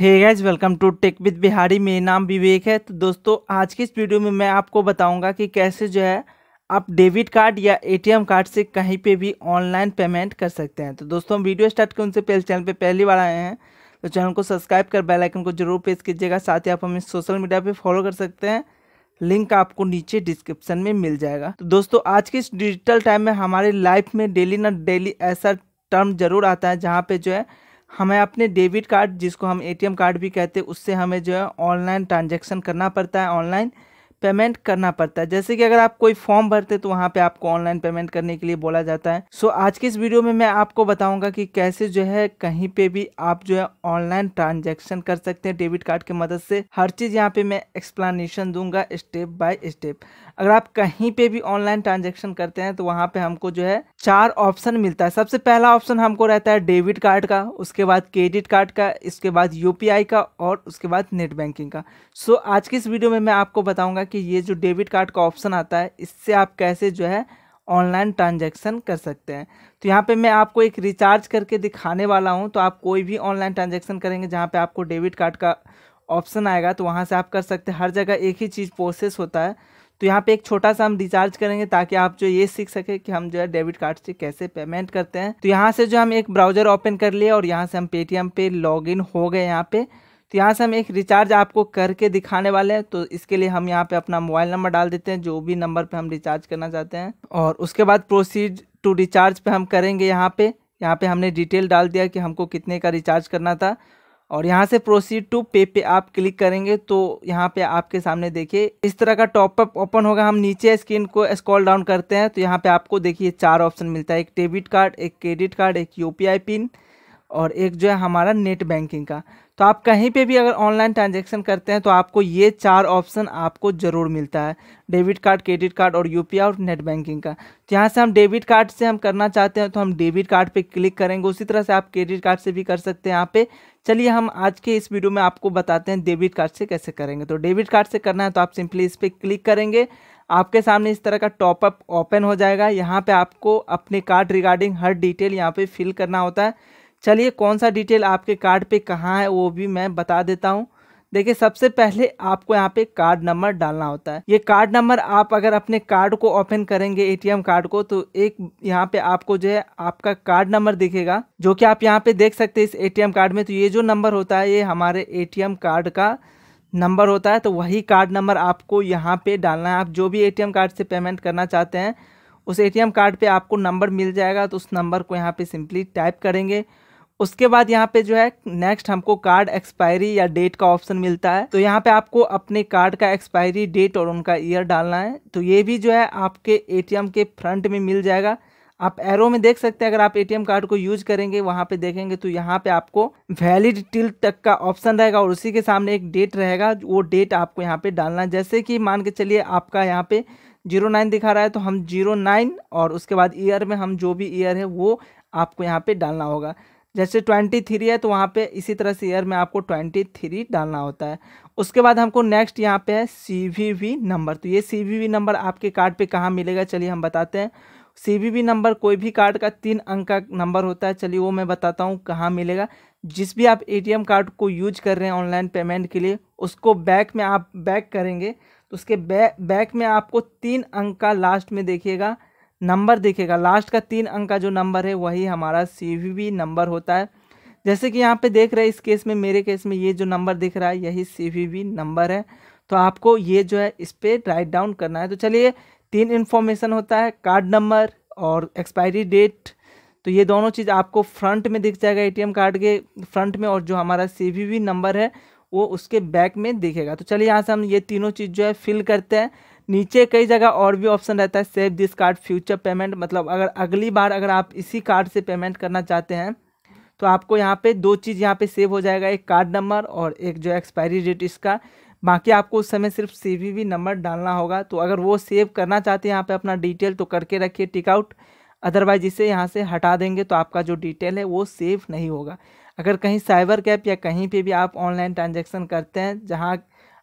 hey guys welcome to tech with Bihari मेरा नाम विवेक है तो दोस्तों आज की इस वीडियो में मैं आपको बताऊंगा कि कैसे जो है आप डेबिट कार्ड या एटीएम कार्ड से कहीं पे भी ऑनलाइन पेमेंट कर सकते हैं तो दोस्तों हम वीडियो स्टार्ट करें उनसे पहले चैनल पे पहली बार आए हैं तो चैनल को सब्सक्राइब कर बेलाइकन को जरूर प्रेस कीजिएगा साथ ही आप हमें सोशल मीडिया पर फॉलो कर सकते हैं लिंक आपको नीचे डिस्क्रिप्शन में मिल जाएगा तो दोस्तों आज के इस डिजिटल टाइम में हमारे लाइफ में डेली ना डेली ऐसा टर्म जरूर आता है जहाँ पर जो है हमें अपने डेबिट कार्ड जिसको हम एटीएम कार्ड भी कहते हैं उससे हमें जो है ऑनलाइन ट्रांजेक्शन करना पड़ता है ऑनलाइन पेमेंट करना पड़ता है जैसे कि अगर आप कोई फॉर्म भरते तो वहाँ पे आपको ऑनलाइन पेमेंट करने के लिए बोला जाता है सो so, आज की इस वीडियो में मैं आपको बताऊंगा कि कैसे जो है कहीं पे भी आप जो है ऑनलाइन ट्रांजैक्शन कर सकते हैं डेबिट कार्ड की मदद से हर चीज़ यहाँ पे मैं एक्सप्लानेशन दूंगा स्टेप बाय स्टेप अगर आप कहीं पे भी ऑनलाइन ट्रांजेक्शन करते हैं तो वहाँ पे हमको जो है चार ऑप्शन मिलता है सबसे पहला ऑप्शन हमको रहता है डेबिट कार्ड का उसके बाद क्रेडिट कार्ड का इसके बाद यूपीआई का और उसके बाद नेट बैंकिंग का सो so, आज की इस वीडियो में मैं आपको बताऊँगा कि ये जो डेबिट कार्ड का ऑप्शन आता है इससे आप कैसे जो है ऑनलाइन ट्रांजेक्शन कर सकते हैं तो यहाँ पे मैं आपको एक रिचार्ज करके दिखाने वाला हूँ तो आप कोई भी ऑनलाइन ट्रांजेक्शन करेंगे जहाँ पे आपको डेबिट कार्ड का ऑप्शन आएगा तो वहाँ से आप कर सकते हैं हर जगह एक ही चीज़ प्रोसेस होता है तो यहाँ पे एक छोटा सा हम रिचार्ज करेंगे ताकि आप जो ये सीख सके कि हम जो है डेबिट कार्ड से कैसे पेमेंट करते हैं तो यहाँ से जो हम एक ब्राउजर ओपन कर लिए और यहाँ से हम पेटीएम पे लॉग इन हो गए यहाँ पे तो यहाँ से हम एक रिचार्ज आपको करके दिखाने वाले हैं तो इसके लिए हम यहाँ पे अपना मोबाइल नंबर डाल देते हैं जो भी नंबर पे हम रिचार्ज करना चाहते हैं और उसके बाद प्रोसीड टू रिचार्ज पे हम करेंगे यहाँ पे यहाँ पे हमने डिटेल डाल दिया कि हमको कितने का रिचार्ज करना था और यहाँ से प्रोसीड टू पे पे आप क्लिक करेंगे तो यहाँ पे आपके सामने देखिए इस तरह का टॉपअप ओपन होगा हम नीचे स्क्रीन को स्क्रॉल डाउन करते हैं तो यहाँ पे आपको देखिए चार ऑप्शन मिलता है एक डेबिट कार्ड एक क्रेडिट कार्ड एक यूपीआई पिन और एक जो है हमारा नेट बैंकिंग का तो आप कहीं पे भी अगर ऑनलाइन ट्रांजैक्शन करते हैं तो आपको ये चार ऑप्शन आपको ज़रूर मिलता है डेबिट कार्ड क्रेडिट कार्ड और यूपीआई और नेट बैंकिंग का तो यहाँ से हम डेबिट कार्ड से हम करना चाहते हैं तो हम डेबिट कार्ड पे क्लिक करेंगे उसी तरह से आप क्रेडिट कार्ड से भी कर सकते हैं यहाँ पे चलिए हम आज के इस वीडियो में आपको बताते हैं डेबिट कार्ड से कैसे करेंगे तो डेबिट कार्ड से करना है तो आप सिंपली इस पर क्लिक करेंगे आपके सामने इस तरह का टॉपअप ओपन हो जाएगा यहाँ पर आपको अपने कार्ड रिगार्डिंग हर डिटेल यहाँ पर फिल करना होता है चलिए कौन सा डिटेल आपके कार्ड पे कहाँ है वो भी मैं बता देता हूँ देखिए सबसे पहले आपको यहाँ पे कार्ड नंबर डालना होता है ये कार्ड नंबर आप अगर अपने कार्ड को ओपन करेंगे एटीएम कार्ड को तो एक यहाँ पे आपको जो है आपका कार्ड नंबर दिखेगा जो कि आप यहाँ पे देख सकते हैं इस एटीएम कार्ड में तो ये जो नंबर होता है ये हमारे एटीएम कार्ड का नंबर होता है तो वही कार्ड नंबर आपको यहाँ पर डालना है आप जो भी ए कार्ड से पेमेंट करना चाहते हैं उस ए कार्ड पर आपको नंबर मिल जाएगा तो उस नंबर को यहाँ पर सिंपली टाइप करेंगे उसके बाद यहाँ पे जो है नेक्स्ट हमको कार्ड एक्सपायरी या डेट का ऑप्शन मिलता है तो यहाँ पे आपको अपने कार्ड का एक्सपायरी डेट और उनका ईयर डालना है तो ये भी जो है आपके एटीएम के फ्रंट में मिल जाएगा आप एरो में देख सकते हैं अगर आप एटीएम कार्ड को यूज करेंगे वहाँ पे देखेंगे तो यहाँ पे आपको वैलिड टिल तक का ऑप्शन रहेगा और उसी के सामने एक डेट रहेगा वो डेट आपको यहाँ पे डालना है जैसे कि मान के चलिए आपका यहाँ पे जीरो नाइन दिखा रहा है तो हम जीरो नाइन और उसके बाद ईयर में हम जो भी ईयर है वो आपको यहाँ पे डालना होगा जैसे ट्वेंटी थ्री है तो वहाँ पे इसी तरह से ईयर में आपको ट्वेंटी थ्री डालना होता है उसके बाद हमको नेक्स्ट यहाँ पे है सी वी वी नंबर तो ये सी वी वी नंबर आपके कार्ड पे कहाँ मिलेगा चलिए हम बताते हैं सी वी वी नंबर कोई भी कार्ड का तीन अंक का नंबर होता है चलिए वो मैं बताता हूँ कहाँ मिलेगा जिस भी आप एम कार्ड को यूज कर रहे हैं ऑनलाइन पेमेंट के लिए उसको बैक में आप बैक करेंगे तो उसके बै बैक में आपको तीन अंक का लास्ट में देखिएगा नंबर दिखेगा लास्ट का तीन अंक का जो नंबर है वही हमारा सी नंबर होता है जैसे कि यहाँ पे देख रहे इस केस में मेरे केस में ये जो नंबर दिख रहा है यही सी नंबर है तो आपको ये जो है इस पर राइट डाउन करना है तो चलिए तीन इन्फॉर्मेशन होता है कार्ड नंबर और एक्सपायरी डेट तो ये दोनों चीज़ आपको फ्रंट में दिख जाएगा एटीएम कार्ड के फ्रंट में और जो हमारा सी नंबर है वो उसके बैक में दिखेगा तो चलिए यहाँ से हम ये तीनों चीज़ जो है फिल करते हैं नीचे कई जगह और भी ऑप्शन रहता है save this card future payment मतलब अगर अगली बार अगर आप इसी कार्ड से पेमेंट करना चाहते हैं तो आपको यहाँ पे दो चीज़ यहाँ पे सेव हो जाएगा एक कार्ड नंबर और एक जो एक्सपायरी डेट इसका बाकी आपको उस समय सिर्फ सी नंबर डालना होगा तो अगर वो सेव करना चाहते हैं यहाँ पर अपना डिटेल तो करके रखिए टिकआउट अदरवाइज इसे यहाँ से हटा देंगे तो आपका जो डिटेल है वो सेव नहीं होगा अगर कहीं साइबर कैप या कहीं पे भी आप ऑनलाइन ट्रांजेक्शन करते हैं जहाँ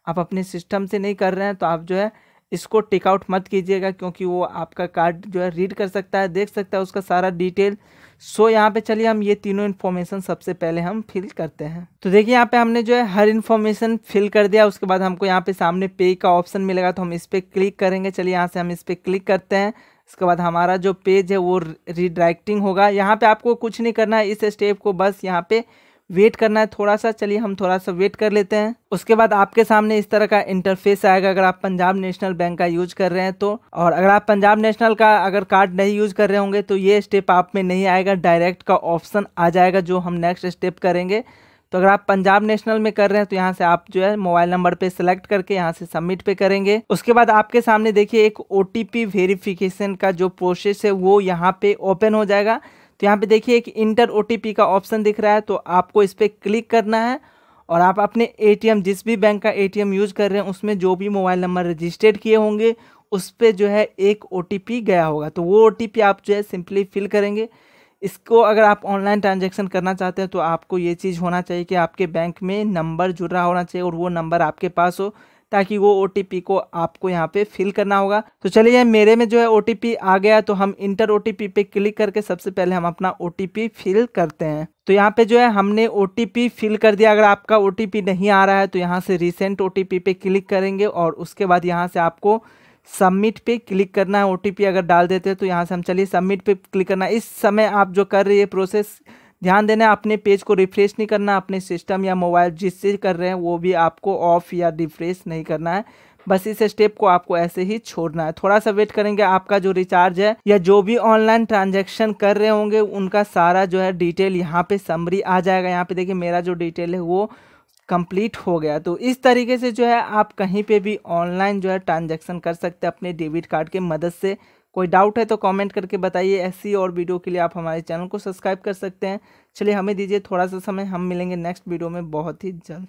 आप अपने सिस्टम से नहीं कर रहे हैं तो आप जो है इसको टेकआउट मत कीजिएगा क्योंकि वो आपका कार्ड जो है रीड कर सकता है देख सकता है उसका सारा डिटेल सो so, यहाँ पे चलिए हम ये तीनों इन्फॉर्मेशन सबसे पहले हम फिल करते हैं तो देखिए यहाँ पे हमने जो है हर इन्फॉर्मेशन फिल कर दिया उसके बाद हमको यहाँ पे सामने पे का ऑप्शन मिलेगा तो हम इस पर क्लिक करेंगे चलिए यहाँ से हम इस पर क्लिक करते हैं इसके बाद हमारा जो पेज है वो रिडायरेक्टिंग होगा यहाँ पे आपको कुछ नहीं करना है इस स्टेप को बस यहाँ पे वेट करना है थोड़ा सा चलिए हम थोड़ा सा वेट कर लेते हैं उसके बाद आपके सामने इस तरह का इंटरफेस आएगा अगर आप पंजाब नेशनल बैंक का यूज कर रहे हैं तो और अगर आप पंजाब नेशनल का अगर कार्ड नहीं यूज कर रहे होंगे तो ये स्टेप आप में नहीं आएगा डायरेक्ट का ऑप्शन आ जाएगा जो हम नेक्स्ट स्टेप करेंगे तो अगर आप पंजाब नेशनल में कर रहे हैं तो यहाँ से आप जो है मोबाइल नंबर पे सेलेक्ट करके यहाँ से सबमिट पे करेंगे उसके बाद आपके सामने देखिए एक ओ वेरीफिकेशन का जो प्रोसेस है वो यहाँ पे ओपन हो जाएगा तो यहाँ पे देखिए एक इंटर ओ का ऑप्शन दिख रहा है तो आपको इस पर क्लिक करना है और आप अपने एटीएम जिस भी बैंक का एटीएम यूज़ कर रहे हैं उसमें जो भी मोबाइल नंबर रजिस्टर्ड किए होंगे उस पर जो है एक ओ गया होगा तो वो ओ आप जो है सिंपली फिल करेंगे इसको अगर आप ऑनलाइन ट्रांजेक्शन करना चाहते हैं तो आपको ये चीज़ होना चाहिए कि आपके बैंक में नंबर जुड़ रहा होना चाहिए और वो नंबर आपके पास हो ताकि वो ओ को आपको यहाँ पे फिल करना होगा तो चलिए मेरे में जो है ओ आ गया तो हम इंटर ओ पे क्लिक करके सबसे पहले हम अपना ओ फिल करते हैं तो यहाँ पे जो है हमने ओ फिल कर दिया अगर आपका ओ नहीं आ रहा है तो यहाँ से रिसेंट ओ पे क्लिक करेंगे और उसके बाद यहाँ से आपको सबमिट पे क्लिक करना है ओ अगर डाल देते हैं तो यहाँ से हम चलिए सबमिट पे क्लिक करना इस समय आप जो कर रही है प्रोसेस ध्यान देना है अपने पेज को रिफ्रेश नहीं करना अपने सिस्टम या मोबाइल जिससे कर रहे हैं वो भी आपको ऑफ या रिफ्रेश नहीं करना है बस इस स्टेप को आपको ऐसे ही छोड़ना है थोड़ा सा वेट करेंगे आपका जो रिचार्ज है या जो भी ऑनलाइन ट्रांजैक्शन कर रहे होंगे उनका सारा जो है डिटेल यहाँ पे समरी आ जाएगा यहाँ पे देखिए मेरा जो डिटेल है वो कंप्लीट हो गया तो इस तरीके से जो है आप कहीं पे भी ऑनलाइन जो है ट्रांजैक्शन कर सकते हैं अपने डेबिट कार्ड के मदद से कोई डाउट है तो कमेंट करके बताइए ऐसी और वीडियो के लिए आप हमारे चैनल को सब्सक्राइब कर सकते हैं चलिए हमें दीजिए थोड़ा सा समय हम मिलेंगे नेक्स्ट वीडियो में बहुत ही जल्द